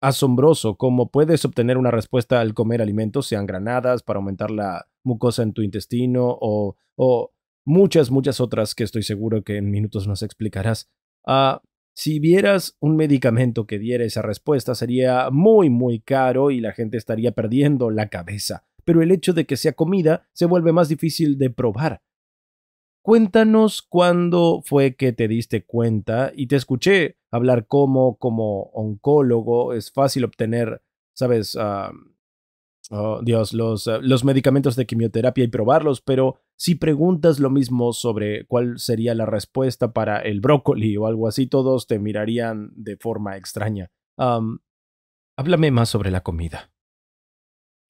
asombroso cómo puedes obtener una respuesta al comer alimentos, sean granadas para aumentar la mucosa en tu intestino o, o muchas, muchas otras que estoy seguro que en minutos nos explicarás. ah si vieras un medicamento que diera esa respuesta, sería muy, muy caro y la gente estaría perdiendo la cabeza. Pero el hecho de que sea comida se vuelve más difícil de probar. Cuéntanos cuándo fue que te diste cuenta y te escuché hablar cómo, como oncólogo, es fácil obtener, sabes, ah, oh, Dios, eh, los, medicamentos de quimioterapia y probarlos, pero si preguntas lo mismo sobre cuál sería la respuesta para el brócoli o algo así, todos te mirarían de forma extraña. háblame más sobre la comida.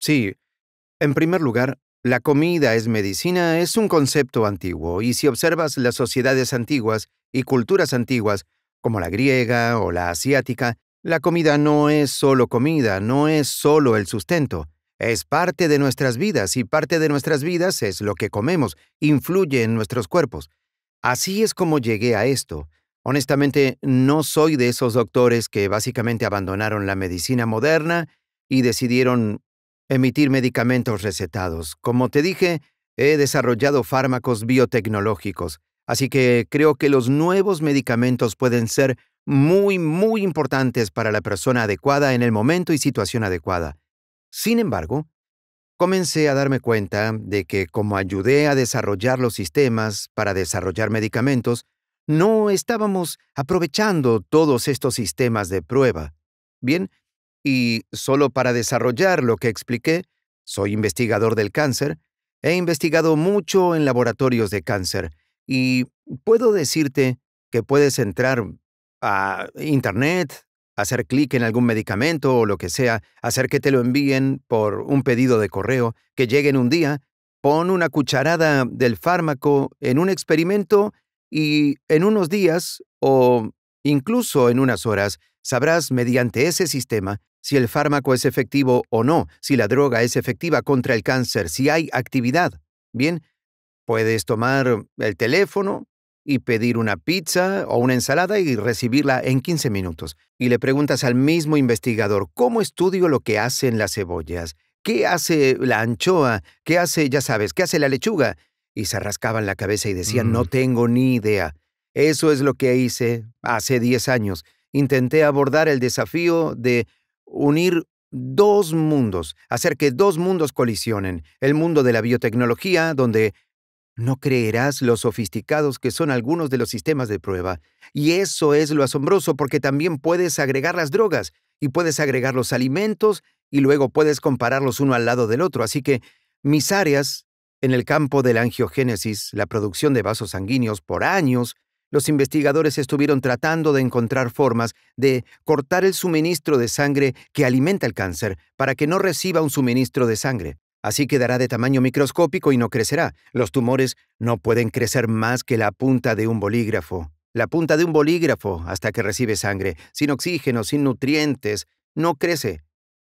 Sí. En primer lugar, la comida es medicina es un concepto antiguo, y si observas las sociedades antiguas y culturas antiguas, como la griega o la asiática, la comida no es solo comida, no es solo el sustento, es parte de nuestras vidas y parte de nuestras vidas es lo que comemos, influye en nuestros cuerpos. Así es como llegué a esto. Honestamente, no soy de esos doctores que básicamente abandonaron la medicina moderna y decidieron emitir medicamentos recetados. Como te dije, he desarrollado fármacos biotecnológicos, así que creo que los nuevos medicamentos pueden ser muy, muy importantes para la persona adecuada en el momento y situación adecuada. Sin embargo, comencé a darme cuenta de que como ayudé a desarrollar los sistemas para desarrollar medicamentos, no estábamos aprovechando todos estos sistemas de prueba. Bien, y solo para desarrollar lo que expliqué, soy investigador del cáncer, he investigado mucho en laboratorios de cáncer y puedo decirte que puedes entrar a Internet, hacer clic en algún medicamento o lo que sea, hacer que te lo envíen por un pedido de correo, que llegue en un día, pon una cucharada del fármaco en un experimento y en unos días o incluso en unas horas sabrás mediante ese sistema si el fármaco es efectivo o no, si la droga es efectiva contra el cáncer, si hay actividad. Bien, puedes tomar el teléfono, y pedir una pizza o una ensalada y recibirla en 15 minutos. Y le preguntas al mismo investigador, ¿cómo estudio lo que hacen las cebollas? ¿Qué hace la anchoa? ¿Qué hace, ya sabes, qué hace la lechuga? Y se rascaban la cabeza y decían, no mm. tengo ni idea. Eso es lo que hice hace 10 años. Intenté abordar el desafío de unir dos mundos, hacer que dos mundos colisionen, el mundo de la biotecnología, donde no creerás lo sofisticados que son algunos de los sistemas de prueba. Y eso es lo asombroso porque también puedes agregar las drogas y puedes agregar los alimentos y luego puedes compararlos uno al lado del otro. Así que mis áreas en el campo de la angiogénesis, la producción de vasos sanguíneos por años, los investigadores estuvieron tratando de encontrar formas de cortar el suministro de sangre que alimenta el cáncer para que no reciba un suministro de sangre. Así quedará de tamaño microscópico y no crecerá. Los tumores no pueden crecer más que la punta de un bolígrafo. La punta de un bolígrafo hasta que recibe sangre, sin oxígeno, sin nutrientes, no crece.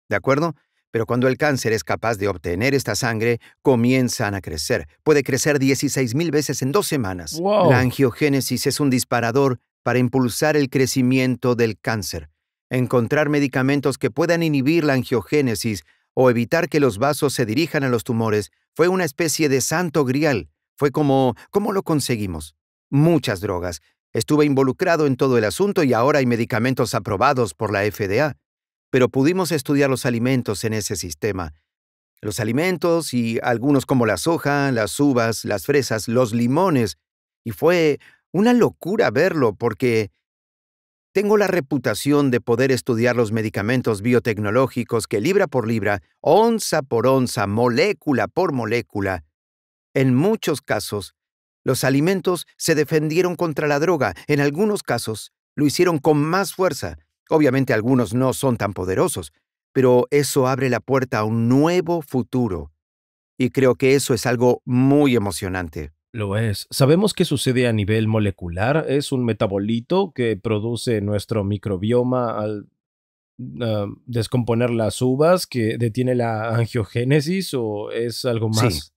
¿De acuerdo? Pero cuando el cáncer es capaz de obtener esta sangre, comienzan a crecer. Puede crecer 16.000 veces en dos semanas. La angiogénesis es un disparador para impulsar el crecimiento del cáncer. Encontrar medicamentos que puedan inhibir la angiogénesis o evitar que los vasos se dirijan a los tumores fue una especie de santo grial. Fue como, ¿cómo lo conseguimos? Muchas drogas. Estuve involucrado en todo el asunto y ahora hay medicamentos aprobados por la FDA. Pero pudimos estudiar los alimentos en ese sistema. Los alimentos y algunos como la soja, las uvas, las fresas, los limones. Y fue una locura verlo porque tengo la reputación de poder estudiar los medicamentos biotecnológicos que libra por libra, onza por onza, molécula por molécula. En muchos casos, los alimentos se defendieron contra la droga, en algunos casos lo hicieron con más fuerza. Obviamente algunos no son tan poderosos, pero eso abre la puerta a un nuevo futuro. Y creo que eso es algo muy emocionante. Lo es. Sabemos qué sucede a nivel molecular. Es un metabolito que produce nuestro microbioma al ah, descomponer las uvas, que detiene la angiogénesis o es algo más.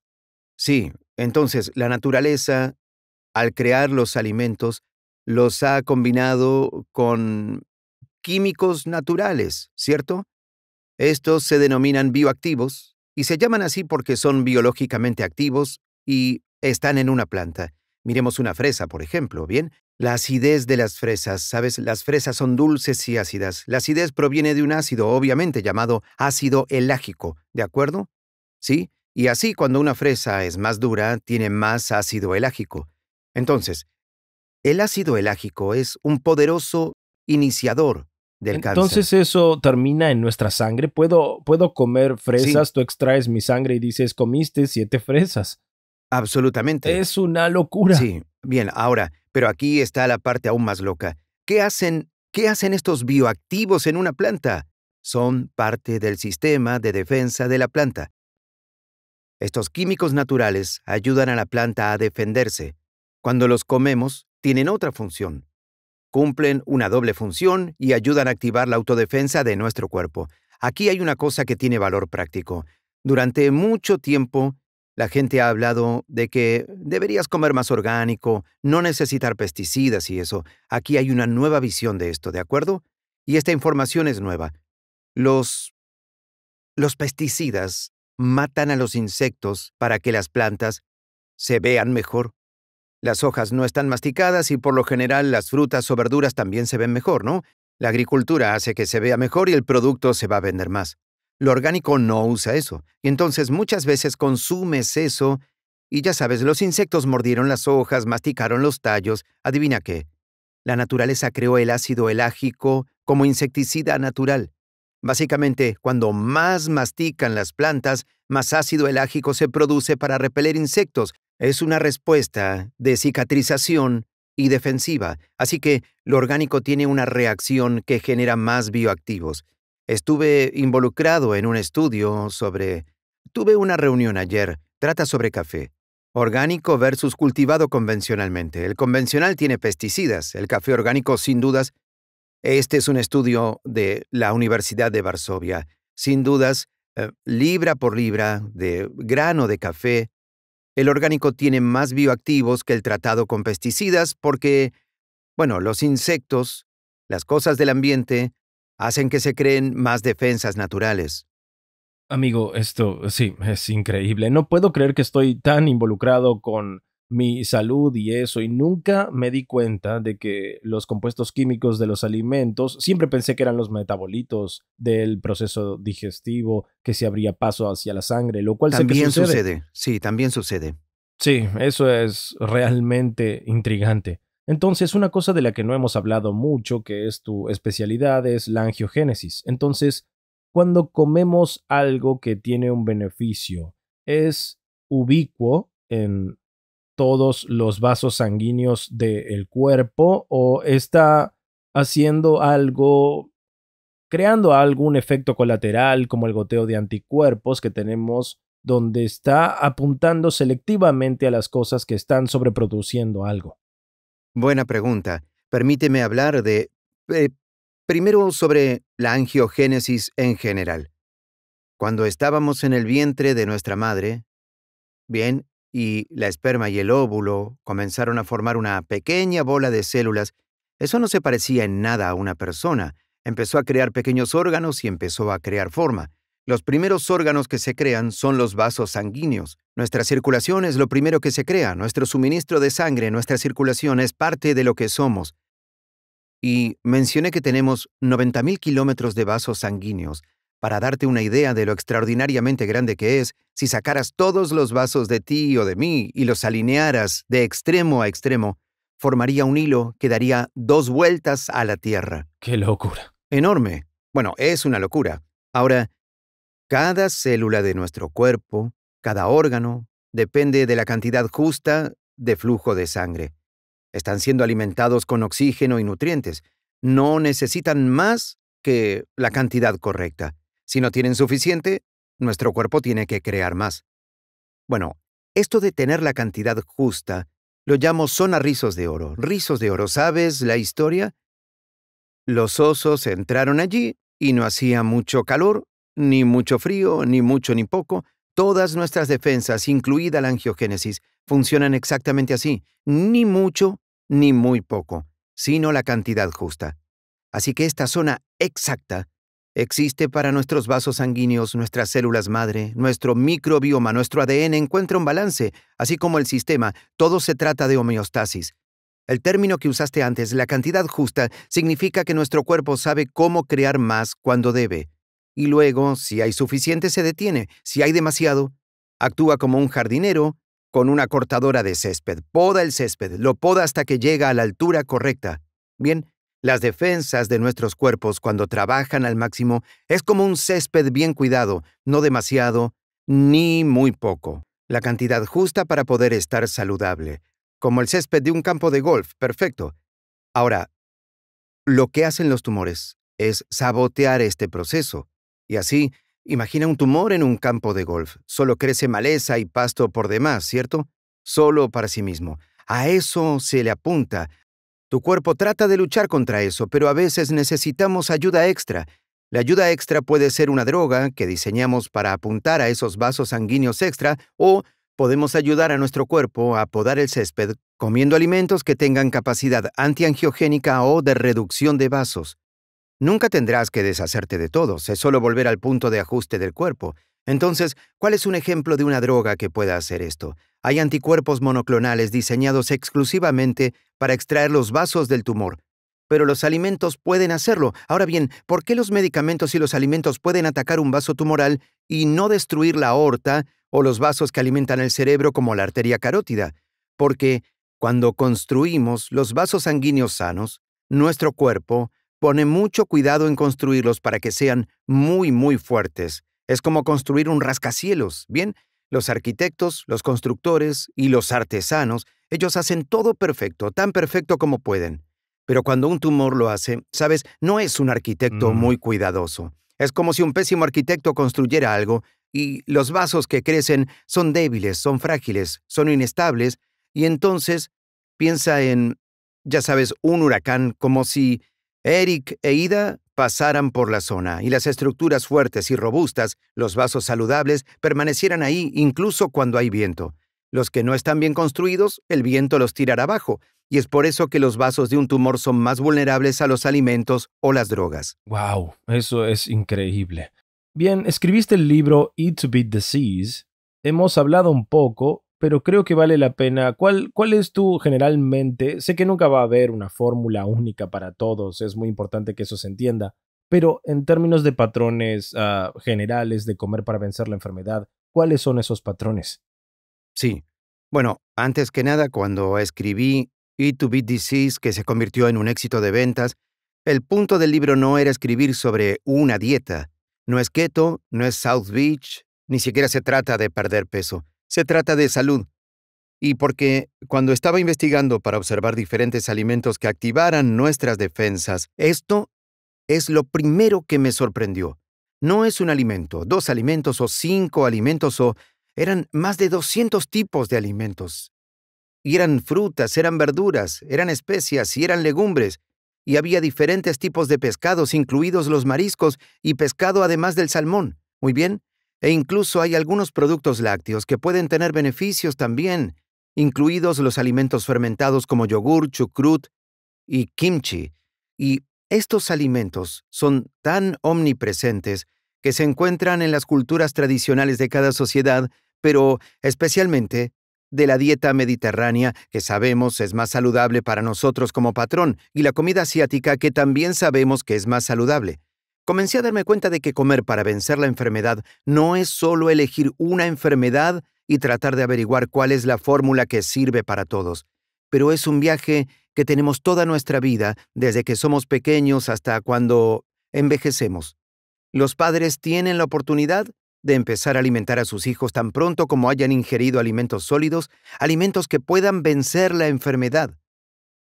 Sí. sí, entonces la naturaleza, al crear los alimentos, los ha combinado con químicos naturales, ¿cierto? Estos se denominan bioactivos y se llaman así porque son biológicamente activos y están en una planta. Miremos una fresa, por ejemplo, ¿bien? La acidez de las fresas, ¿sabes? Las fresas son dulces y ácidas. La acidez proviene de un ácido, obviamente, llamado ácido elágico, ¿de acuerdo? ¿Sí? Y así, cuando una fresa es más dura, tiene más ácido elágico. Entonces, el ácido elágico es un poderoso iniciador del cáncer. Entonces eso termina en nuestra sangre. ¿Puedo, puedo comer fresas? Tú extraes mi sangre y dices, comiste siete fresas. Absolutamente. Es una locura. Sí, bien, ahora, pero aquí está la parte aún más loca. ¿Qué hacen, qué hacen estos bioactivos en una planta? Son parte del sistema de defensa de la planta. Estos químicos naturales ayudan a la planta a defenderse. Cuando los comemos, tienen otra función. Cumplen una doble función y ayudan a activar la autodefensa de nuestro cuerpo. Aquí hay una cosa que tiene valor práctico. Durante mucho tiempo, la gente ha hablado de que deberías comer más orgánico, no necesitar pesticidas y eso. Aquí hay una nueva visión de esto, ¿de acuerdo? Y esta información es nueva. Los... Los pesticidas matan a los insectos para que las plantas se vean mejor. Las hojas no están masticadas y por lo general las frutas o verduras también se ven mejor, ¿no? La agricultura hace que se vea mejor y el producto se va a vender más. Lo orgánico no usa eso. Y entonces muchas veces consumes eso y ya sabes, los insectos mordieron las hojas, masticaron los tallos, adivina qué. La naturaleza creó el ácido elágico como insecticida natural. Básicamente, cuando más mastican las plantas, más ácido elágico se produce para repeler insectos. Es una respuesta de cicatrización y defensiva, así que lo orgánico tiene una reacción que genera más bioactivos. Estuve involucrado en un estudio sobre... Tuve una reunión ayer. Trata sobre café. Orgánico versus cultivado convencionalmente. El convencional tiene pesticidas, el café orgánico sin dudas. Este es un estudio de la Universidad de Varsovia. Sin dudas, eh, libra por libra, de grano de café, el orgánico tiene más bioactivos que el tratado con pesticidas porque, bueno, los insectos, las cosas del ambiente, hacen que se creen más defensas naturales. Amigo, esto eh, sí, es increíble. No puedo creer que estoy tan involucrado con mi salud y eso, y nunca me di cuenta de que los compuestos químicos de los alimentos, siempre pensé que eran los metabolitos del proceso digestivo que se abría paso hacia la sangre, lo cual también sucede. sucede. Sí, también sucede. Sí, eso es realmente intrigante. Entonces, una cosa de la que no hemos hablado mucho, que es tu especialidad, es la angiogénesis. Entonces, cuando comemos algo que tiene un beneficio, es ubicuo en todos los vasos sanguíneos del cuerpo o está haciendo algo, creando algún efecto colateral como el goteo de anticuerpos que tenemos donde está apuntando selectivamente a las cosas que están sobreproduciendo algo. Buena pregunta. Permíteme hablar de... Eh, primero sobre la angiogénesis en general. Cuando estábamos en el vientre de nuestra madre, bien, y la esperma y el óvulo comenzaron a formar una pequeña bola de células, eso no se parecía en nada a una persona. Empezó a crear pequeños órganos y empezó a crear forma. Los primeros órganos que se crean son los vasos sanguíneos. Nuestra circulación es lo primero que se crea, nuestro suministro de sangre, nuestra circulación es parte de lo que somos. Y mencioné que tenemos 90.000 kilómetros de vasos sanguíneos. Para darte una idea de lo extraordinariamente grande que es, si sacaras todos los vasos de ti o de mí y los alinearas de extremo a extremo, formaría un hilo que daría dos vueltas a la Tierra. ¡Qué locura! Enorme. Bueno, es una locura. Ahora, cada célula de nuestro cuerpo, cada órgano, depende de la cantidad justa de flujo de sangre. Están siendo alimentados con oxígeno y nutrientes. No necesitan más que la cantidad correcta. Si no tienen suficiente, nuestro cuerpo tiene que crear más. Bueno, esto de tener la cantidad justa lo llamo zona rizos de oro. Rizos de oro, ¿sabes la historia? Los osos entraron allí y no hacía mucho calor ni mucho frío, ni mucho ni poco, todas nuestras defensas, incluida la angiogénesis, funcionan exactamente así, ni mucho ni muy poco, sino la cantidad justa. Así que esta zona exacta existe para nuestros vasos sanguíneos, nuestras células madre, nuestro microbioma, nuestro ADN encuentra un balance, así como el sistema, todo se trata de homeostasis. El término que usaste antes, la cantidad justa, significa que nuestro cuerpo sabe cómo crear más cuando debe y luego, si hay suficiente, se detiene. Si hay demasiado, actúa como un jardinero con una cortadora de césped. Poda el césped, lo poda hasta que llega a la altura correcta. Bien, las defensas de nuestros cuerpos cuando trabajan al máximo es como un césped bien cuidado, no demasiado ni muy poco. La cantidad justa para poder estar saludable, como el césped de un campo de golf, perfecto. Ahora, lo que hacen los tumores es sabotear este proceso. Y así, imagina un tumor en un campo de golf. Solo crece maleza y pasto por demás, ¿cierto? Solo para sí mismo. A eso se le apunta. Tu cuerpo trata de luchar contra eso, pero a veces necesitamos ayuda extra. La ayuda extra puede ser una droga que diseñamos para apuntar a esos vasos sanguíneos extra o podemos ayudar a nuestro cuerpo a podar el césped comiendo alimentos que tengan capacidad antiangiogénica o de reducción de vasos. Nunca tendrás que deshacerte de todos, es solo volver al punto de ajuste del cuerpo. Entonces, ¿cuál es un ejemplo de una droga que pueda hacer esto? Hay anticuerpos monoclonales diseñados exclusivamente para extraer los vasos del tumor, pero los alimentos pueden hacerlo. Ahora bien, ¿por qué los medicamentos y los alimentos pueden atacar un vaso tumoral y no destruir la aorta o los vasos que alimentan el cerebro como la arteria carótida? Porque cuando construimos los vasos sanguíneos sanos, nuestro cuerpo pone mucho cuidado en construirlos para que sean muy, muy fuertes. Es como construir un rascacielos. Bien, los arquitectos, los constructores y los artesanos, ellos hacen todo perfecto, tan perfecto como pueden. Pero cuando un tumor lo hace, sabes, no es un arquitecto muy mm. cuidadoso. Es como si un pésimo arquitecto construyera algo y los vasos que crecen son débiles, son frágiles, son inestables, y entonces piensa en, ya sabes, un huracán como si Eric e Ida pasaran por la zona y las estructuras fuertes y robustas, los vasos saludables, permanecieran ahí incluso cuando hay viento. Los que no están bien construidos, el viento los tirará abajo, y es por eso que los vasos de un tumor son más vulnerables a los alimentos o las drogas. ¡Wow! Eso es increíble. Bien, escribiste el libro Eat to Beat Disease. Hemos hablado un poco pero creo que vale la pena. ¿Cuál, ¿Cuál es tu generalmente? Sé que nunca va a haber una fórmula única para todos, es muy importante que eso se entienda, pero en términos de patrones ah, generales de comer para vencer la enfermedad, ¿cuáles son esos patrones? Sí. Bueno, antes que nada, cuando escribí Eat to Beat Disease, que se convirtió en un éxito de ventas, el punto del libro no era escribir sobre una dieta. No es keto, no es South Beach, ni siquiera se trata de perder peso. Se trata de salud. Y porque cuando estaba investigando para observar diferentes alimentos que activaran nuestras defensas, esto es lo primero que me sorprendió. No es un alimento, dos alimentos o cinco alimentos o eran más de 200 tipos de alimentos. Y eran frutas, eran verduras, eran especias y eran legumbres. Y había diferentes tipos de pescados, incluidos los mariscos y pescado además del salmón. Muy bien, e incluso hay algunos productos lácteos que pueden tener beneficios también, incluidos los alimentos fermentados como yogur, chucrut y kimchi. Y estos alimentos son tan omnipresentes que se encuentran en las culturas tradicionales de cada sociedad, pero especialmente de la dieta mediterránea, que sabemos es más saludable para nosotros como patrón, y la comida asiática, que también sabemos que es más saludable. Comencé a darme cuenta de que comer para vencer la enfermedad no es solo elegir una enfermedad y tratar de averiguar cuál es la fórmula que sirve para todos, pero es un viaje que tenemos toda nuestra vida, desde que somos pequeños hasta cuando envejecemos. Los padres tienen la oportunidad de empezar a alimentar a sus hijos tan pronto como hayan ingerido alimentos sólidos, alimentos que puedan vencer la enfermedad.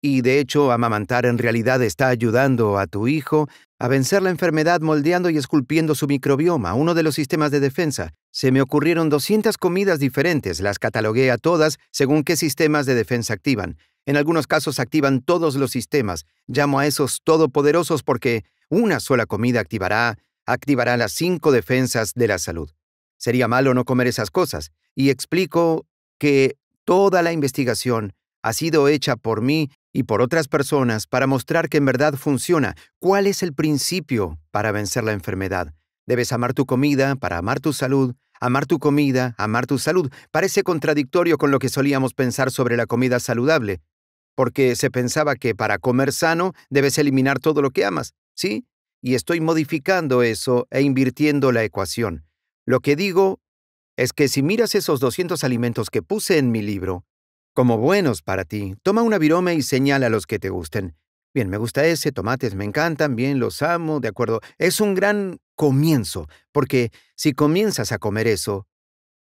Y de hecho, amamantar en realidad está ayudando a tu hijo a vencer la enfermedad moldeando y esculpiendo su microbioma, uno de los sistemas de defensa. Se me ocurrieron 200 comidas diferentes, las catalogué a todas según qué sistemas de defensa activan. En algunos casos activan todos los sistemas. Llamo a esos todopoderosos porque una sola comida activará, activará las cinco defensas de la salud. Sería malo no comer esas cosas. Y explico que toda la investigación ha sido hecha por mí y por otras personas para mostrar que en verdad funciona. ¿Cuál es el principio para vencer la enfermedad? Debes amar tu comida para amar tu salud, amar tu comida, amar tu salud. Parece contradictorio con lo que solíamos pensar sobre la comida saludable, porque se pensaba que para comer sano debes eliminar todo lo que amas, ¿sí? Y estoy modificando eso e invirtiendo la ecuación. Lo que digo es que si miras esos 200 alimentos que puse en mi libro, como buenos para ti. Toma una virome y señala a los que te gusten. Bien, me gusta ese, tomates me encantan, bien, los amo, de acuerdo. Es un gran comienzo, porque si comienzas a comer eso,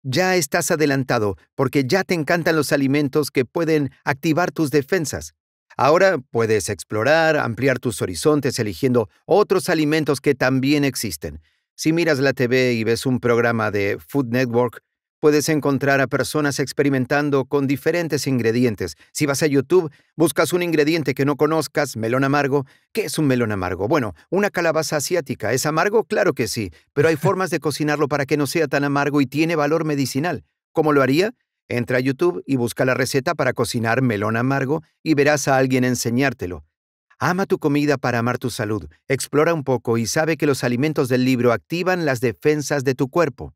ya estás adelantado, porque ya te encantan los alimentos que pueden activar tus defensas. Ahora puedes explorar, ampliar tus horizontes eligiendo otros alimentos que también existen. Si miras la TV y ves un programa de Food Network, puedes encontrar a personas experimentando con diferentes ingredientes. Si vas a YouTube, buscas un ingrediente que no conozcas, melón amargo. ¿Qué es un melón amargo? Bueno, una calabaza asiática. ¿Es amargo? Claro que sí, pero hay formas de cocinarlo para que no sea tan amargo y tiene valor medicinal. ¿Cómo lo haría? Entra a YouTube y busca la receta para cocinar melón amargo y verás a alguien enseñártelo. Ama tu comida para amar tu salud. Explora un poco y sabe que los alimentos del libro activan las defensas de tu cuerpo.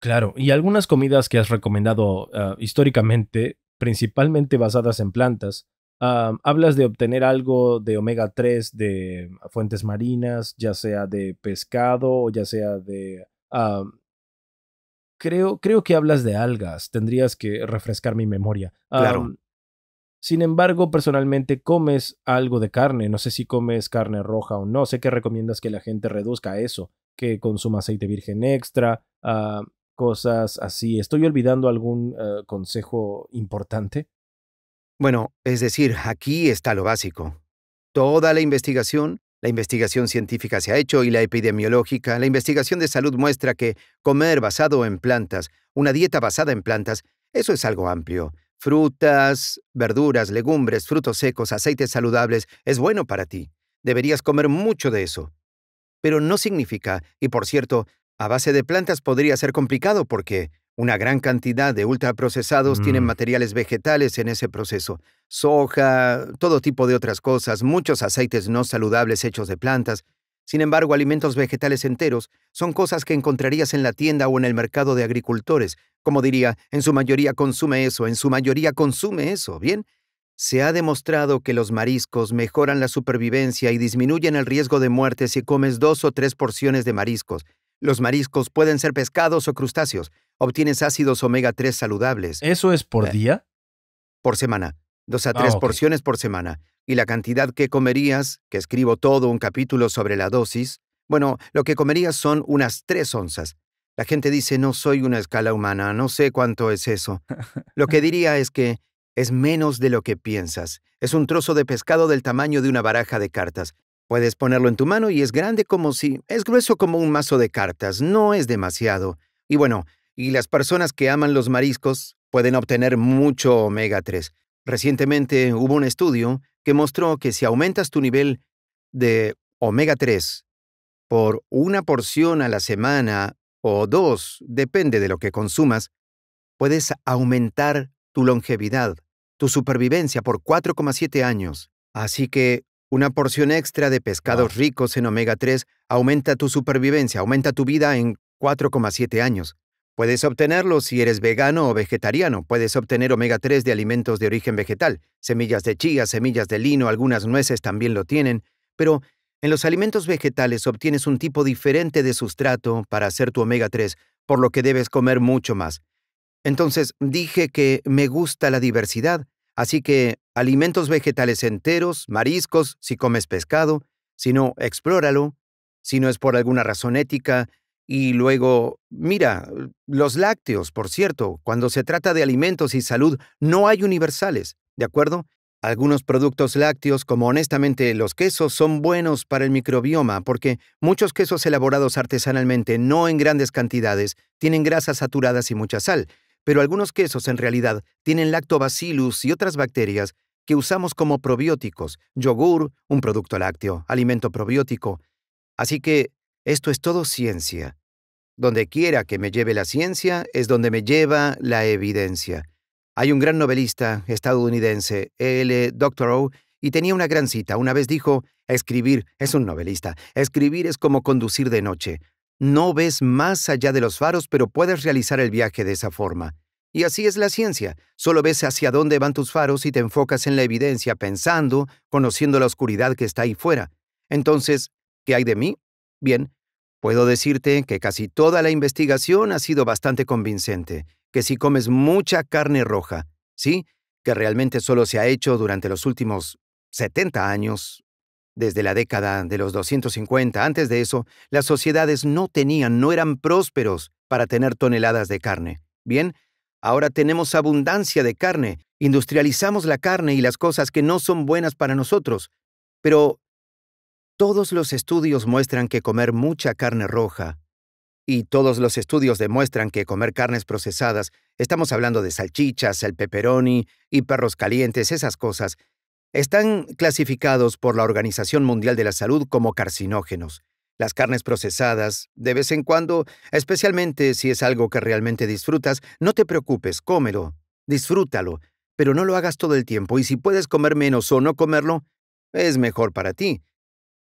Claro, y algunas comidas que has recomendado ah, históricamente, principalmente basadas en plantas, ah, hablas de obtener algo de omega 3 de fuentes marinas, ya sea de pescado o ya sea de... Ah, creo, creo que hablas de algas, tendrías que refrescar mi memoria. claro. Sin embargo, personalmente comes algo de carne, no sé si comes carne roja o no, sé que recomiendas que la gente reduzca eso, que consuma aceite virgen extra, cosas así. ¿Estoy olvidando algún eh, consejo importante? Bueno, es decir, aquí está lo básico. Toda la investigación, la investigación científica se ha hecho y la epidemiológica, la investigación de salud muestra que comer basado en plantas, una dieta basada en plantas, eso es algo amplio. Frutas, verduras, legumbres, frutos secos, aceites saludables, es bueno para ti. Deberías comer mucho de eso. Pero no significa, y por cierto, a base de plantas podría ser complicado porque una gran cantidad de ultraprocesados tienen mm. materiales vegetales en ese proceso. Soja, todo tipo de otras cosas, muchos aceites no saludables hechos de plantas. Sin embargo, alimentos vegetales enteros son cosas que encontrarías en la tienda o en el mercado de agricultores. Como diría, en su mayoría consume eso, en su mayoría consume eso, ¿bien? Se ha demostrado que los mariscos mejoran la supervivencia y disminuyen el riesgo de muerte si comes dos o tres porciones de mariscos. Los mariscos pueden ser pescados o crustáceos. Obtienes ácidos omega 3 saludables. ¿Eso es por eh, día? Por semana. Dos a ah, tres porciones por semana. Y la cantidad que comerías, que escribo todo un capítulo sobre la dosis, bueno, lo que comerías son unas tres onzas. La gente dice, no soy una escala humana, no sé cuánto es eso. Lo que diría es que es menos de lo que piensas. Es un trozo de pescado del tamaño de una baraja de cartas. Puedes ponerlo en tu mano y es grande como si... es grueso como un mazo de cartas, no es demasiado. Y bueno, y las personas que aman los mariscos pueden obtener mucho omega 3. Recientemente hubo un estudio que mostró que si aumentas tu nivel de omega 3 por una porción a la semana o dos, depende de lo que consumas, puedes aumentar tu longevidad, tu supervivencia por 4,7 años. Así que una porción extra de pescados ricos en omega 3 aumenta tu supervivencia, aumenta tu vida en 4,7 años. Puedes obtenerlo si eres vegano o vegetariano. Puedes obtener omega 3 de alimentos de origen vegetal. Semillas de chía, semillas de lino, algunas nueces también lo tienen. Pero en los alimentos vegetales obtienes un tipo diferente de sustrato para hacer tu omega 3, por lo que debes comer mucho más. Entonces, dije que me gusta la diversidad, Así que alimentos vegetales enteros, mariscos, si comes pescado, si no, explóralo, si no es por alguna razón ética, y luego, mira, los lácteos, por cierto, cuando se trata de alimentos y salud, no hay universales, ¿de acuerdo? Algunos productos lácteos, como honestamente los quesos, son buenos para el microbioma porque muchos quesos elaborados artesanalmente, no en grandes cantidades, tienen grasas saturadas y mucha sal pero algunos quesos en realidad tienen lactobacillus y otras bacterias que usamos como probióticos, yogur, un producto lácteo, alimento probiótico. Así que esto es todo ciencia. Donde quiera que me lleve la ciencia es donde me lleva la evidencia. Hay un gran novelista estadounidense, L. O, y tenía una gran cita. Una vez dijo, escribir es un novelista, escribir es como conducir de noche. No ves más allá de los faros, pero puedes realizar el viaje de esa forma. Y así es la ciencia, solo ves hacia dónde van tus faros y te enfocas en la evidencia, pensando, conociendo la oscuridad que está ahí fuera. Entonces, ¿qué hay de mí? Bien, puedo decirte que casi toda la investigación ha sido bastante convincente, que si comes mucha carne roja, ¿sí? Que realmente solo se ha hecho durante los últimos 70 años, desde la década de los 250, antes de eso, las sociedades no tenían, no eran prósperos para tener toneladas de carne. Bien, ahora tenemos abundancia de carne, industrializamos la carne y las cosas que no son buenas para nosotros. Pero todos los estudios muestran que comer mucha carne roja y todos los estudios demuestran que comer carnes procesadas, estamos hablando de salchichas, el pepperoni y perros calientes, esas cosas, están clasificados por la Organización Mundial de la Salud como carcinógenos. Las carnes procesadas, de vez en cuando, especialmente si es algo que realmente disfrutas, no te preocupes, cómelo, disfrútalo, pero no lo hagas todo el tiempo y si puedes comer menos o no comerlo, es mejor para ti.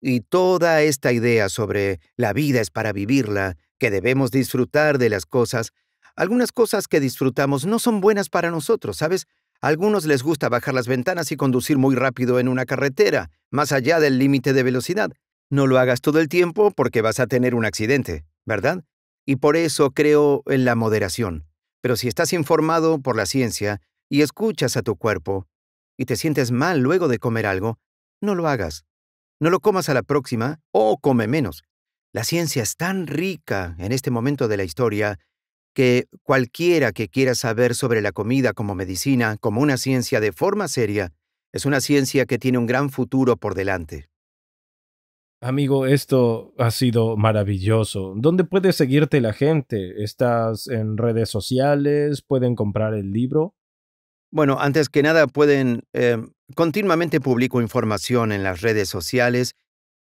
Y toda esta idea sobre la vida es para vivirla, que debemos disfrutar de las cosas, algunas cosas que disfrutamos no son buenas para nosotros, ¿sabes? algunos les gusta bajar las ventanas y conducir muy rápido en una carretera, más allá del límite de velocidad. No lo hagas todo el tiempo porque vas a tener un accidente, ¿verdad? Y por eso creo en la moderación. Pero si estás informado por la ciencia y escuchas a tu cuerpo y te sientes mal luego de comer algo, no lo hagas. No lo comas a la próxima o come menos. La ciencia es tan rica en este momento de la historia que cualquiera que quiera saber sobre la comida como medicina, como una ciencia de forma seria, es una ciencia que tiene un gran futuro por delante. Amigo, esto ha sido maravilloso. ¿Dónde puede seguirte la gente? ¿Estás en redes sociales? ¿Pueden comprar el libro? Bueno, antes que nada pueden... Eh, continuamente publico información en las redes sociales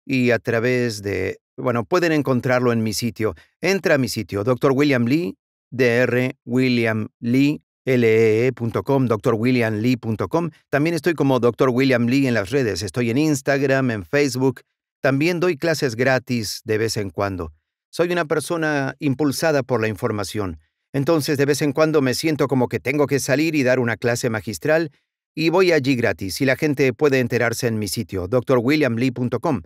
y a través de... Bueno, pueden encontrarlo en mi sitio. Entra a mi sitio, Dr. William Lee, Dr. William Lee, lee.com, drwilliamlee.com. También estoy como Dr. William Lee en las redes. Estoy en Instagram, en Facebook. También doy clases gratis de vez en cuando. Soy una persona impulsada por la información. Entonces, de vez en cuando me siento como que tengo que salir y dar una clase magistral y voy allí gratis y la gente puede enterarse en mi sitio, drwilliamlee.com.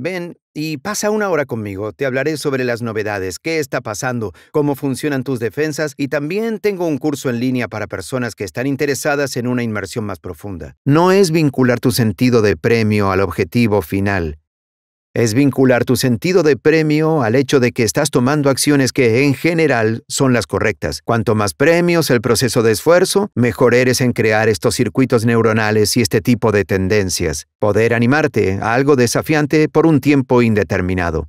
Ven y pasa una hora conmigo. Te hablaré sobre las novedades, qué está pasando, cómo funcionan tus defensas y también tengo un curso en línea para personas que están interesadas en una inmersión más profunda. No es vincular tu sentido de premio al objetivo final, es vincular tu sentido de premio al hecho de que estás tomando acciones que en general son las correctas. Cuanto más premios el proceso de esfuerzo, mejor eres en crear estos circuitos neuronales y este tipo de tendencias. Poder animarte a algo desafiante por un tiempo indeterminado.